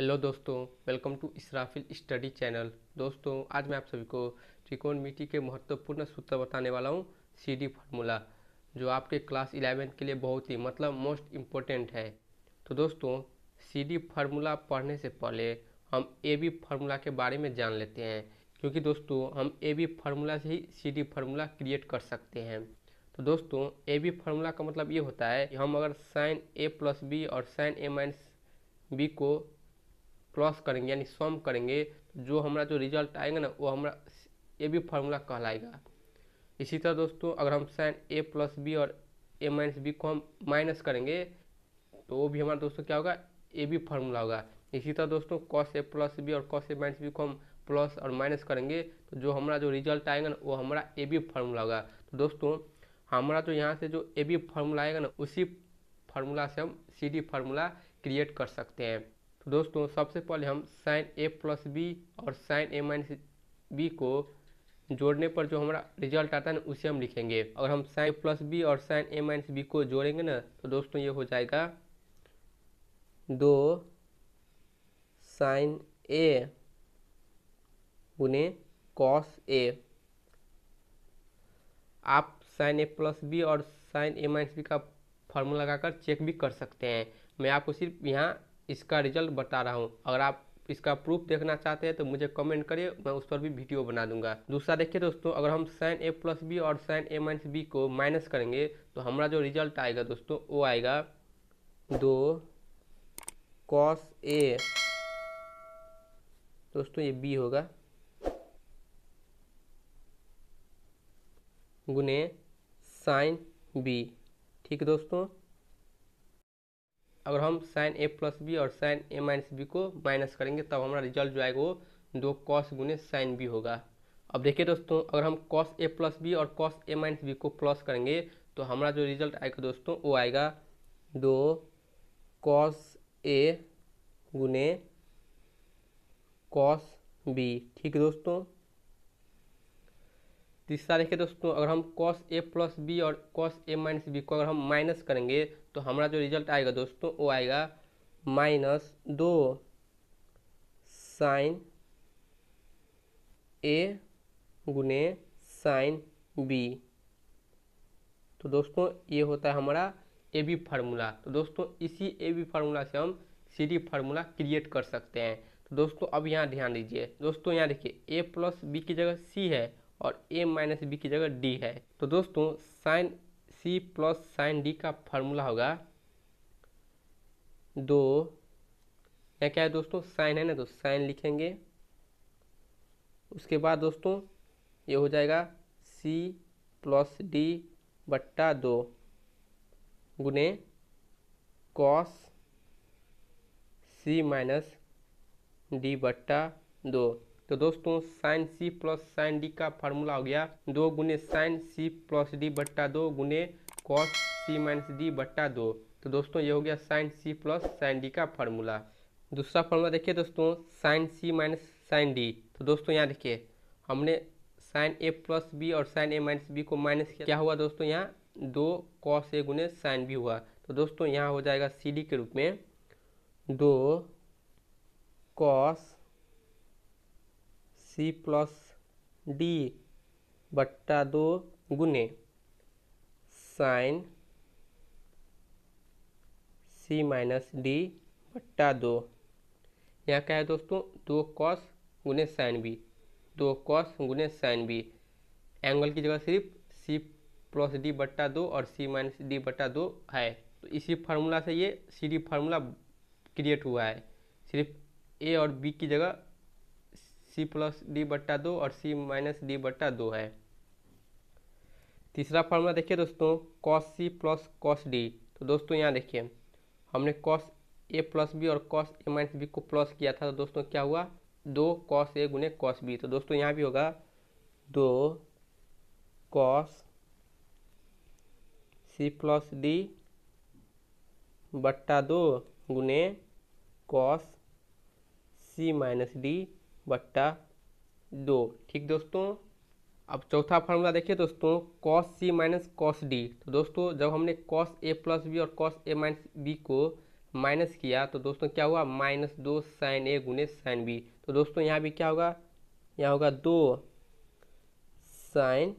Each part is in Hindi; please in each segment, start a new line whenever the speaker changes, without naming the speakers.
हेलो दोस्तों welcome to Israfil study channel दोस्तों आज मैं आप सभी को त्रिकोणमिति के महत्वपूर्ण सूत्र बताने वाला हूँ सी डी फार्मूला जो आपके क्लास इलेवेंथ के लिए बहुत ही मतलब मोस्ट इम्पोर्टेंट है तो दोस्तों सी डी फार्मूला पढ़ने से पहले हम ए बी फार्मूला के बारे में जान लेते हैं क्योंकि दोस्तों हम ए बी फार्मूला से ही सी डी फार्मूला क्रिएट कर सकते हैं तो दोस्तों ए बी फार्मूला का मतलब ये होता है कि हम अगर साइन ए प्लस बी और साइन ए माइनस बी को क्रॉस करेंगे यानी सम करेंगे तो जो हमारा जो रिजल्ट आएगा ना वो हमारा ये भी फार्मूला कहलाएगा इसी तरह दोस्तों अगर हम साइन ए प्लस बी और ए माइनस बी को हम माइनस करेंगे तो वो भी हमारा दोस्तों क्या होगा ए बी फार्मूला होगा इसी तरह दोस्तों कॉस ए प्लस बी और कॉस ए माइनस बी को हम प्लस और माइनस करेंगे तो जो हमारा जो रिजल्ट आएगा ना वो हमारा ए बी फार्मूला होगा तो दोस्तों हमारा जो यहाँ से जो ए बी फार्मूला आएगा ना उसी फार्मूला से हम सी डी फार्मूला क्रिएट कर सकते हैं दोस्तों सबसे पहले हम साइन ए प्लस बी और साइन ए माइनस बी को जोड़ने पर जो हमारा रिजल्ट आता है ना उसे हम लिखेंगे अगर हम साइन ए प्लस बी और साइन ए माइनस बी को जोड़ेंगे ना तो दोस्तों ये हो जाएगा दो साइन ए गुने कॉस ए आप साइन ए प्लस बी और साइन ए माइनस बी का फॉर्मूला लगाकर चेक भी कर सकते हैं मैं आपको सिर्फ यहाँ इसका रिजल्ट बता रहा हूँ अगर आप इसका प्रूफ देखना चाहते हैं तो मुझे कमेंट करिए मैं उस पर भी वीडियो बना दूंगा दूसरा देखिए दोस्तों अगर हम साइन ए प्लस बी और साइन ए माइनस बी को माइनस करेंगे तो हमारा जो रिजल्ट आएगा दोस्तों वो आएगा दो कॉस ए दोस्तों ये बी होगा गुने साइन बी ठीक है दोस्तों अगर हम साइन ए प्लस बी और साइन ए माइनस बी को माइनस करेंगे तब हमारा रिजल्ट जो आएगा वो दो कॉस गुने साइन बी होगा अब देखिए दोस्तों अगर हम कॉस ए प्लस बी और कॉस ए माइनस बी को प्लस करेंगे तो हमारा जो रिजल्ट आएगा दोस्तों वो आएगा दो कॉस ए गुने कॉस बी ठीक है दोस्तों तीसरा देखिए दोस्तों अगर हम कॉस ए प्लस बी और कॉस ए माइनस बी को अगर हम माइनस करेंगे तो हमारा जो रिजल्ट आएगा दोस्तों वो आएगा माइनस दो साइन ए गुने साइन बी तो दोस्तों ये होता है हमारा ए बी फार्मूला तो दोस्तों इसी ए बी फार्मूला से हम सी डी फार्मूला क्रिएट कर सकते हैं तो दोस्तों अब यहाँ ध्यान दीजिए दोस्तों यहाँ देखिए ए प्लस बी की जगह सी है और ए माइनस बी की जगह डी है तो दोस्तों sine C plus sine D का फार्मूला होगा दो यहाँ क्या है दोस्तों साइन है ना तो साइन लिखेंगे उसके बाद दोस्तों ये हो जाएगा सी प्लस डी बट्टा दो गुने कॉस सी माइनस डी बट्टा दो तो दोस्तों sine C plus sine D का फार्मूला हो गया दो गुने साइन सी प्लस डी बट्टा दो गुने कॉस सी माइनस डी बट्टा दो तो दोस्तों ये हो गया sine C plus sine D का फार्मूला दूसरा फार्मूला देखिए दोस्तों sine C minus sine D तो दोस्तों यहाँ देखिए हमने साइन ए प्लस बी और साइन ए माइनस बी को माइनस किया क्या हुआ दोस्तों यहाँ दो कॉस ए गुने साइन बी हुआ तो दोस्तों यहाँ हो जाएगा सी डी के रूप में दो कॉस सी प्लस डी बट्टा दो गुने साइन सी माइनस डी बट्टा दो यहाँ क्या है दोस्तों दो कॉस गुने साइन बी दो कॉस गुने साइन बी एंगल की जगह सिर्फ सी प्लस डी बट्टा दो और सी माइनस डी बट्टा दो है तो इसी फार्मूला से ये सी डी फार्मूला क्रिएट हुआ है सिर्फ ए और बी की जगह सी प्लस डी बट्टा दो और सी माइनस डी बट्टा दो है तीसरा फॉर्मूला देखिए दोस्तों cos C plus cos D तो दोस्तों यहाँ देखिए हमने कॉस ए प्लस बी और कॉस ए माइनस बी को प्लस किया था तो दोस्तों क्या हुआ दो कॉस ए गुने कॉस बी तो दोस्तों यहाँ भी होगा दो कॉस सी प्लस डी बट्टा दो गुने कॉस सी माइनस डी बट्टा दो ठीक दोस्तों अब चौथा फार्मूला देखिए दोस्तों cos C minus cos D तो दोस्तों जब हमने कॉस ए प्लस बी और कॉस ए माइनस बी को माइनस किया तो दोस्तों क्या हुआ माइनस दो साइन ए गुने साइन बी तो दोस्तों यहाँ भी क्या होगा यहाँ होगा दो साइन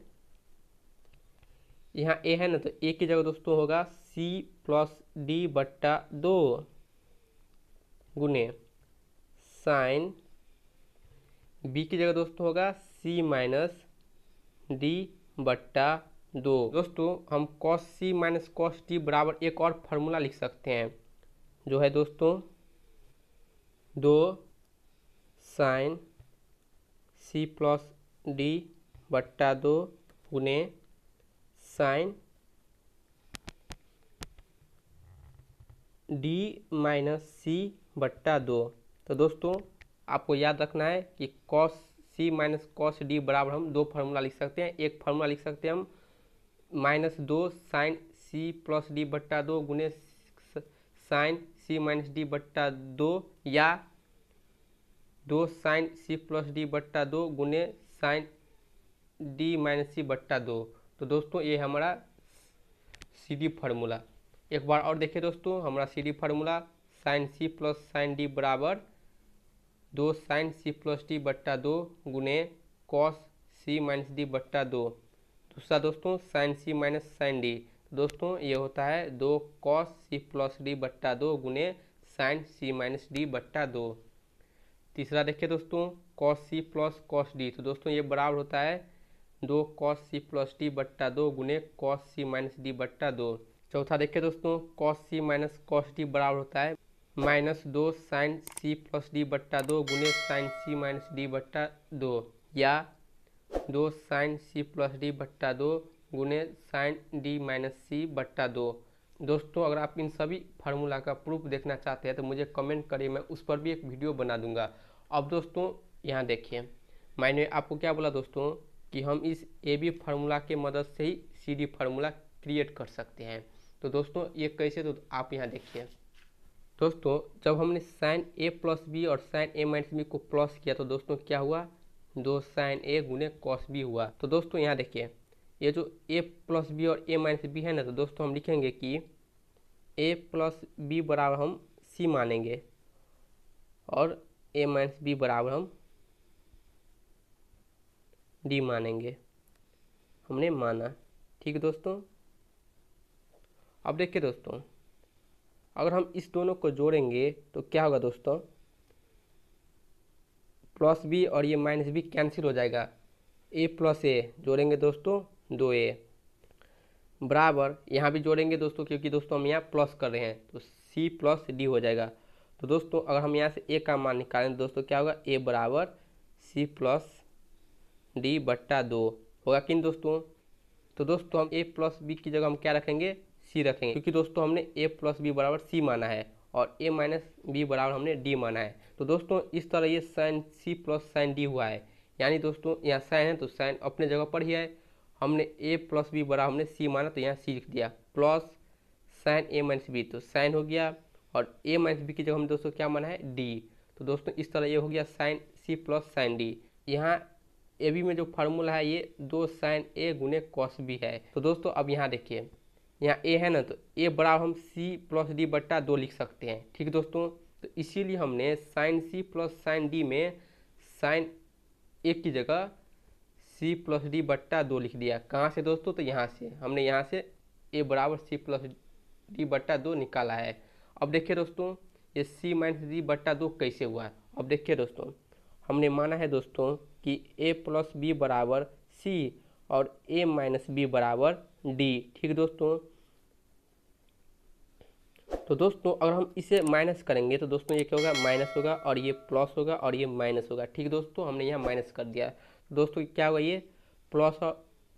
यहाँ ए है ना तो ए की जगह दोस्तों होगा सी प्लस डी बट्टा दो गुने साइन बी की जगह दोस्तों होगा सी माइनस डी बट्टा दो दोस्तों हम cos C minus cos D बराबर एक और फार्मूला लिख सकते हैं जो है दोस्तों दो साइन सी प्लस डी बट्टा दो गुने साइन डी माइनस सी बट्टा दो तो दोस्तों आपको याद रखना है कि cos C minus cos D बराबर हम दो फार्मूला लिख सकते हैं एक फार्मूला लिख सकते हैं हम माइनस दो साइन सी प्लस डी बट्टा दो गुने साइन सी माइनस डी बट्टा दो या दो साइन सी प्लस डी बट्टा दो गुने साइन डी माइनस सी बट्टा दो तो दोस्तों ये हमारा सी डी फार्मूला एक बार और देखिए दोस्तों हमारा C D formula sine C plus sine D बराबर दो साइन सी प्लस डी बट्टा दो गुने कॉस सी माइनस डी बट्टा दो दूसरा दोस्तों sine C minus sine D दोस्तों ये होता है दो कॉस सी प्लस डी बट्टा दो गुने साइन सी माइनस डी बट्टा दो तीसरा देखिए दोस्तों cos C plus cos D तो दोस्तों ये बराबर होता है दो कॉस सी प्लस डी बट्टा दो गुने कॉस सी माइनस डी बट्टा दो चौथा देखिए दोस्तों cos C minus cos D बराबर होता है माइनस दो साइन सी प्लस डी बट्टा दो गुने साइन सी माइनस डी बट्टा दो या दो साइन सी प्लस डी बट्टा दो गुने साइन डी माइनस सी बट्टा दो दोस्तों अगर आप इन सभी फार्मूला का प्रूफ देखना चाहते हैं तो मुझे कमेंट करिए मैं उस पर भी एक वीडियो बना दूंगा अब दोस्तों यहाँ देखिए मैंने आपको क्या बोला दोस्तों कि हम इस ए बी फार्मूला के मदद से ही सी डी फार्मूला क्रिएट कर सकते हैं तो दोस्तों ये कैसे तो आप यहाँ देखिए दोस्तों जब हमने साइन ए प्लस बी और साइन ए माइनस बी को प्लस किया तो दोस्तों क्या हुआ दो साइन ए गुने कॉस बी हुआ तो दोस्तों यहाँ देखिए ये जो ए प्लस बी और ए माइनस बी है ना तो दोस्तों हम लिखेंगे कि ए प्लस बी बराबर हम सी मानेंगे और ए माइनस बी बराबर हम डी मानेंगे हमने माना ठीक है दोस्तों अब देखिए दोस्तों अगर हम इस दोनों को जोड़ेंगे तो क्या होगा दोस्तों प्लस बी और ये माइनस बी कैंसिल हो जाएगा ए प्लस ए जोड़ेंगे दोस्तों दो ए बराबर यहाँ भी जोड़ेंगे दोस्तों क्योंकि दोस्तों हम यहाँ प्लस कर रहे हैं तो सी प्लस डी हो जाएगा तो दोस्तों अगर हम यहाँ से ए का मान निकालें दोस्तों क्या होगा ए बराबर सी प्लस डी बट्टा दो होगा किन दोस्तों तो दोस्तों हम ए प्लस बी की जगह हम क्या रखेंगे सी रखेंगे क्योंकि दोस्तों हमने ए प्लस बी बराबर सी माना है और ए माइनस बी बराबर हमने डी माना है तो दोस्तों इस तरह ये sine C plus sine D हुआ है यानी दोस्तों यहाँ साइन है तो साइन अपने जगह पर ही है हमने ए प्लस बी बराबर हमने सी माना तो यहाँ सी लिख दिया plus sine A minus B तो साइन हो गया और ए माइनस बी की जगह हमने दोस्तों क्या माना है डी तो दोस्तों इस तरह ये हो गया sine C plus sine D यहाँ ए बी में जो फार्मूला है ये दो साइन ए गुने कॉस बी है तो दोस्तों अब यहाँ देखिए यहाँ ए है ना तो ए बराबर हम सी प्लस डी बट्टा दो लिख सकते हैं ठीक दोस्तों तो इसीलिए हमने sine C plus sine D में साइन ए की जगह सी प्लस डी बट्टा दो लिख दिया कहाँ से दोस्तों तो यहाँ से हमने यहाँ से ए बराबर सी प्लस डी बट्टा दो निकाला है अब देखिए दोस्तों ये सी माइनस डी बट्टा दो कैसे हुआ अब देखिए दोस्तों हमने माना है दोस्तों कि ए प्लस बी बराबर सी और ए माइनस बी बराबर डी ठीक दोस्तों तो दोस्तों अगर हम इसे माइनस करेंगे तो दोस्तों ये क्या होगा माइनस होगा और ये प्लस होगा और ये माइनस होगा ठीक दोस्तों हमने यहाँ माइनस कर दिया तो दोस्तों क्या होगा ये प्लस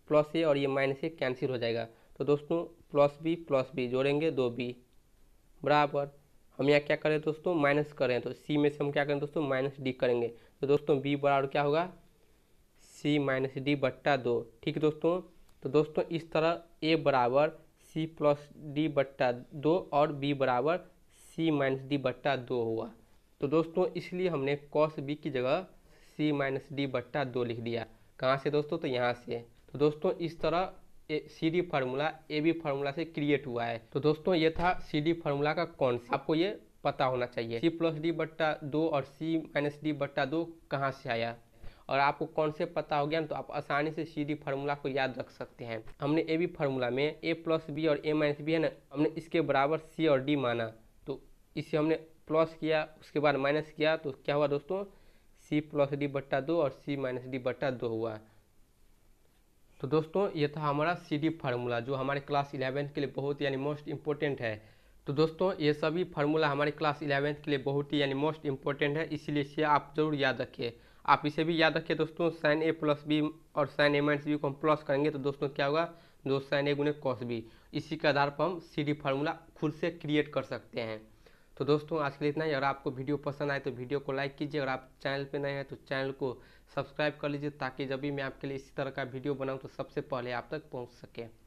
प्लस ए और ये माइनस ए कैंसिल हो जाएगा तो दोस्तों प्लस बी प्लस बी जोड़ेंगे दो बी बराबर हम यहाँ क्या करें दोस्तों माइनस करें तो सी में से हम क्या करें दोस्तों माइनस डी करेंगे तो दोस्तों बी बराबर क्या होगा सी माइनस डी बट्टा दो ठीक दोस्तों तो दोस्तों इस तरह ए बराबर सी प्लस डी बट्टा दो और बी बराबर सी माइनस डी बट्टा दो हुआ तो दोस्तों इसलिए हमने कॉस बी की जगह सी माइनस डी बट्टा दो लिख दिया कहाँ से दोस्तों तो यहाँ से तो दोस्तों इस तरह C D formula A B formula से क्रिएट हुआ है तो दोस्तों ये था सी डी फार्मूला का कौन सा आपको ये पता होना चाहिए सी प्लस डी बट्टा दो और सी माइनस डी बट्टा दो कहाँ से आया और आपको कॉन्सेप्ट पता हो गया तो आप आसानी से सीधी फार्मूला को याद रख सकते हैं हमने ए बी फार्मूला में ए प्लस बी और ए माइनस बी है ना हमने इसके बराबर सी और डी माना तो इसे हमने प्लस किया उसके बाद माइनस किया तो क्या हुआ दोस्तों सी प्लस डी बट्टा दो और सी माइनस डी बट्टा दो हुआ तो दोस्तों ये था हमारा सी डी फार्मूला जो हमारे क्लास इलेवेंथ के लिए बहुत यानी मोस्ट इम्पोर्टेंट है तो दोस्तों ये सभी फार्मूला हमारे क्लास इलेवेंथ के लिए बहुत ही यानी मोस्ट इम्पोर्टेंट है इसीलिए इसे आप जरूर याद रखिए आप इसे भी याद रखिए दोस्तों साइन ए प्लस बी और साइन ए माइनस बी को हम प्लस करेंगे तो दोस्तों क्या होगा दो साइन ए गुने कॉस बी इसी के आधार पर हम सी डी फार्मूला खुद से क्रिएट कर सकते हैं तो दोस्तों आज के लिए इतना ही अगर आपको वीडियो पसंद आए तो वीडियो को लाइक कीजिए और आप चैनल पर नए हैं तो चैनल को सब्सक्राइब कर लीजिए ताकि जब भी मैं आपके लिए इसी तरह का वीडियो बनाऊँ तो सबसे पहले आप तक पहुँच सकें